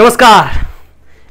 नमस्कार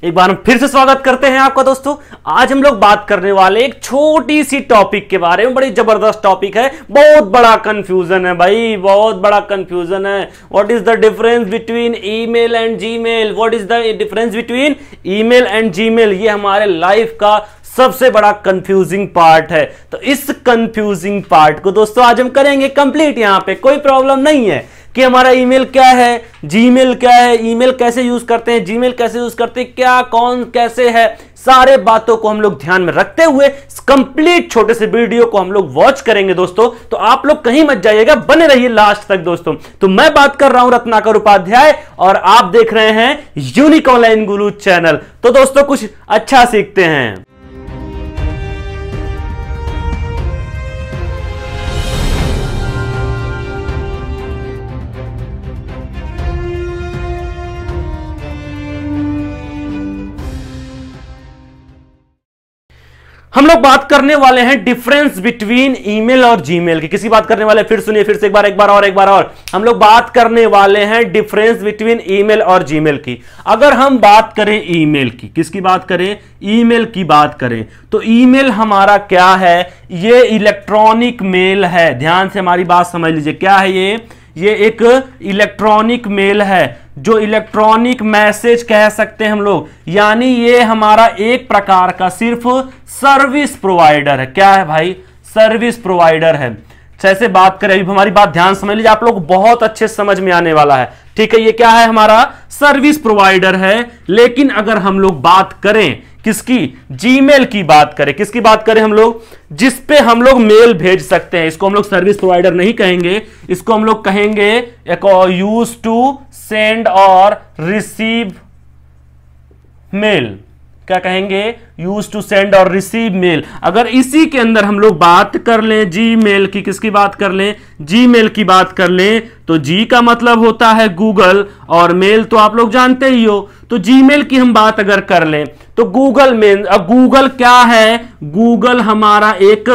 एक बार हम फिर से स्वागत करते हैं आपका दोस्तों आज हम लोग बात करने वाले एक छोटी सी टॉपिक के बारे में बड़ी जबरदस्त टॉपिक है बहुत बड़ा कंफ्यूजन है भाई बहुत बड़ा कंफ्यूजन है what is the difference between email and Gmail what is the difference between email and Gmail ये हमारे लाइफ का सबसे बड़ा कंफ्यूजिंग पार्ट है तो इस कंफ्यूजिंग पार्ट को दोस्तों आज हम करेंगे कंप्लीट यहां पे कोई प्रॉब्लम नहीं है कि हमारा ईमेल क्या है जीमेल क्या है ईमेल कैसे यूज करते हैं जीमेल कैसे यूज करते हैं क्या कौन कैसे है सारे बातों को हम लोग ध्यान में रखते हुए कंप्लीट छोटे से वीडियो को हम लोग वॉच करेंगे दोस्तों तो आप लोग कहीं मत जाइएगा बने रहिए लास्ट तक दोस्तों तो मैं बात कर रहा हूं रत्नाकर उपाध्याय और आप देख रहे हैं यूनिक ऑनलाइन गुरु चैनल तो दोस्तों कुछ अच्छा सीखते हैं हम लोग बात करने वाले हैं डिफरेंस बिटवीन ईमेल और जीमेल की किसी बात करने वाले फिर सुनिए फिर से एक बार एक बार और एक बार और हम लोग बात करने वाले हैं डिफरेंस बिटवीन ईमेल और जीमेल की अगर हम बात करें ईमेल की किसकी बात करें ईमेल की बात करें तो ईमेल हमारा क्या है ये इलेक्ट्रॉनिक मेल है ध्यान से हमारी बात समझ लीजिए क्या है ये ये एक इलेक्ट्रॉनिक मेल है जो इलेक्ट्रॉनिक मैसेज कह सकते हैं हम लोग यानी ये हमारा एक प्रकार का सिर्फ सर्विस प्रोवाइडर है क्या है भाई सर्विस प्रोवाइडर है जैसे अच्छा, बात करें अभी हमारी बात ध्यान समझ लीजिए आप लोग बहुत अच्छे समझ में आने वाला है ठीक है ये क्या है हमारा सर्विस प्रोवाइडर है लेकिन अगर हम लोग बात करें किसकी जीमेल की बात करें किसकी बात करें हम लोग जिस पे हम लोग मेल भेज सकते हैं इसको हम लोग सर्विस प्रोवाइडर नहीं कहेंगे इसको हम लोग कहेंगे यूज टू सेंड और रिसीव मेल क्या कहेंगे यूज टू सेंड और रिसीव मेल अगर इसी के अंदर हम लोग बात कर लें जी मेल की किसकी बात कर लें जी मेल की बात कर लें तो जी का मतलब होता है गूगल और मेल तो आप लोग जानते ही हो तो जी मेल की हम बात अगर कर लें तो गूगल मेल अब गूगल क्या है गूगल हमारा एक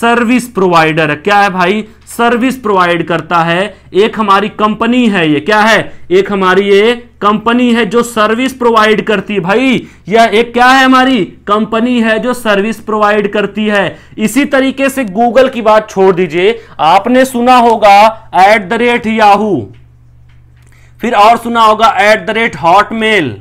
सर्विस प्रोवाइडर है क्या है भाई सर्विस प्रोवाइड करता है एक हमारी कंपनी है ये क्या है एक हमारी ये कंपनी है जो सर्विस प्रोवाइड करती है भाई या एक क्या है हमारी कंपनी है जो सर्विस प्रोवाइड करती है इसी तरीके से गूगल की बात छोड़ दीजिए आपने सुना होगा एट द रेट याहू फिर और सुना होगा एट द रेट हॉटमेल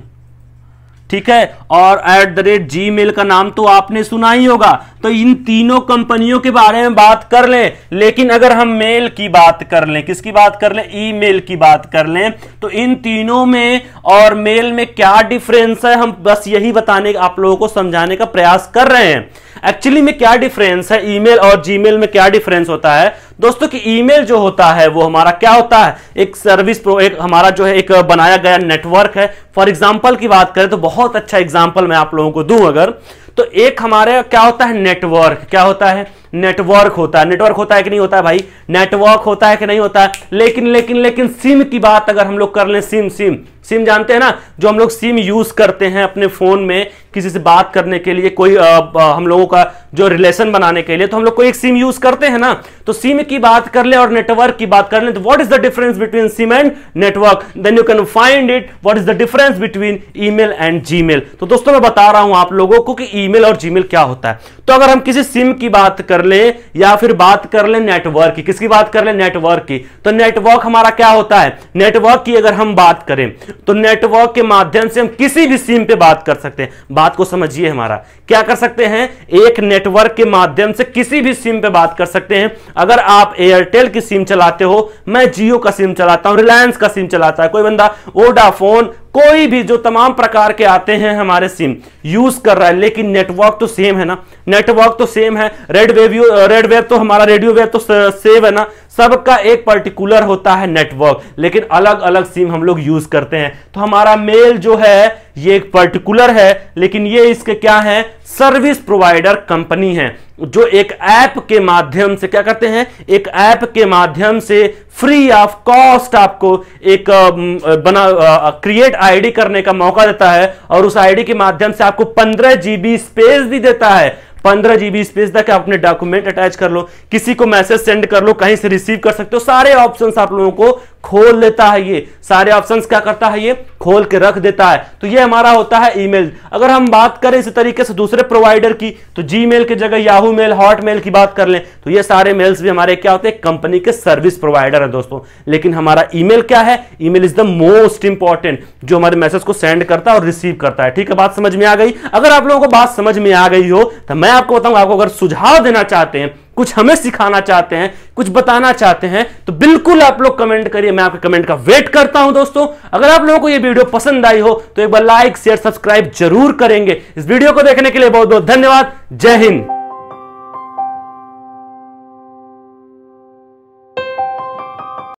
ठीक है और at the rate Gmail का नाम तो आपने सुना ही होगा तो इन तीनों कंपनियों के बारे में बात कर लें लेकिन अगर हम मेल की बात कर लें किसकी बात कर लें ईमेल की बात कर लें तो इन तीनों में और मेल में क्या डिफरेंस है हम बस यही बताने आप लोगों को समझाने का प्रयास कर रहे हैं एक्चुअली में क्या डिफरेंस है ईमेल और जीमेल में क्या डिफरेंस होता है दोस्तों कि ईमेल जो होता है वो हमारा क्या होता है एक सर्विस प्रो एक हमारा जो है एक बनाया गया नेटवर्क है फॉर एग्जाम्पल की बात करें तो बहुत अच्छा एग्जाम्पल मैं आप लोगों को दू अगर तो एक हमारे क्या होता है नेटवर्क क्या होता है नेटवर्क होता है नेटवर्क होता है कि नहीं होता है भाई नेटवर्क होता है कि नहीं होता है लेकिन लेकिन लेकिन सिम की बात अगर हम लोग कर लें सिम सिम सिम जानते हैं ना जो हम लोग सिम यूज करते हैं अपने फोन में किसी से बात करने के लिए कोई आ, आ, हम लोगों का जो रिलेशन बनाने के लिए तो हम लोग कोई एक सिम यूज करते हैं ना तो सिम की बात कर ले और नेटवर्क की बात कर ले तो what is the difference between SIM and network then you can find it what is the difference between email and Gmail तो दोस्तों मैं बता रहा हूं आप लोगों को कि ईमेल और जीमेल क्या होता है तो अगर हम किसी सिम की बात कर ले या फिर बात कर ले नेटवर्क की किसकी बात कर ले नेटवर्क की तो नेटवर्क हमारा क्या होता है नेटवर्क की अगर हम बात करें तो नेटवर्क के माध्यम से हम किसी भी सिम पे बात कर सकते हैं बात को समझिए हमारा क्या कर सकते हैं एक नेटवर्क के माध्यम से किसी भी सिम पे बात कर सकते हैं अगर आप एयरटेल की सिम चलाते हो मैं जियो का सिम चलाता हूं रिलायंस का सिम चलाता है कोई बंदा ओडाफोन कोई भी जो तमाम प्रकार के आते हैं हमारे सिम यूज कर रहा है लेकिन नेटवर्क तो सेम है ना नेटवर्क तो सेम है रेड वेव रेड वेव तो हमारा रेडियो वेव तो सेम है ना सबका एक पर्टिकुलर होता है नेटवर्क लेकिन अलग अलग सिम हम लोग यूज करते हैं तो हमारा मेल जो है ये एक पर्टिकुलर है लेकिन ये इसके क्या है सर्विस प्रोवाइडर कंपनी है जो एक ऐप के माध्यम से क्या करते हैं एक ऐप के माध्यम से फ्री ऑफ कॉस्ट आपको एक बना क्रिएट आईडी करने का मौका देता है और उस आईडी के माध्यम से आपको पंद्रह जीबी स्पेस भी देता है पंद्रह जीबी स्पेस तक आप अपने डॉक्यूमेंट अटैच कर लो किसी को मैसेज सेंड कर लो कहीं से रिसीव कर सकते हो सारे ऑप्शंस आप लोगों को खोल लेता है ये सारे ऑप्शंस क्या करता है ये खोल के रख देता है तो ये हमारा होता है ईमेल अगर हम बात करें इसी तरीके से दूसरे प्रोवाइडर की तो मेल की जगह याहू मेल हॉटमेल की बात कर लें तो ये सारे मेल्स भी हमारे क्या होते हैं कंपनी के सर्विस प्रोवाइडर है दोस्तों लेकिन हमारा ई क्या है E is the most important जो हमारे मैसेज को सेंड करता है और रिसीव करता है ठीक है बात समझ में आ गई अगर आप लोगों को बात समझ में आ गई हो तो मैं आपको बताऊंगा आपको अगर सुझाव देना चाहते हैं कुछ हमें सिखाना चाहते हैं कुछ बताना चाहते हैं तो बिल्कुल आप लोग कमेंट करिए मैं आपके कमेंट का वेट करता हूं दोस्तों अगर आप लोगों को यह वीडियो पसंद आई हो तो एक बार लाइक शेयर सब्सक्राइब जरूर करेंगे इस वीडियो को देखने के लिए बहुत बहुत धन्यवाद जय हिंद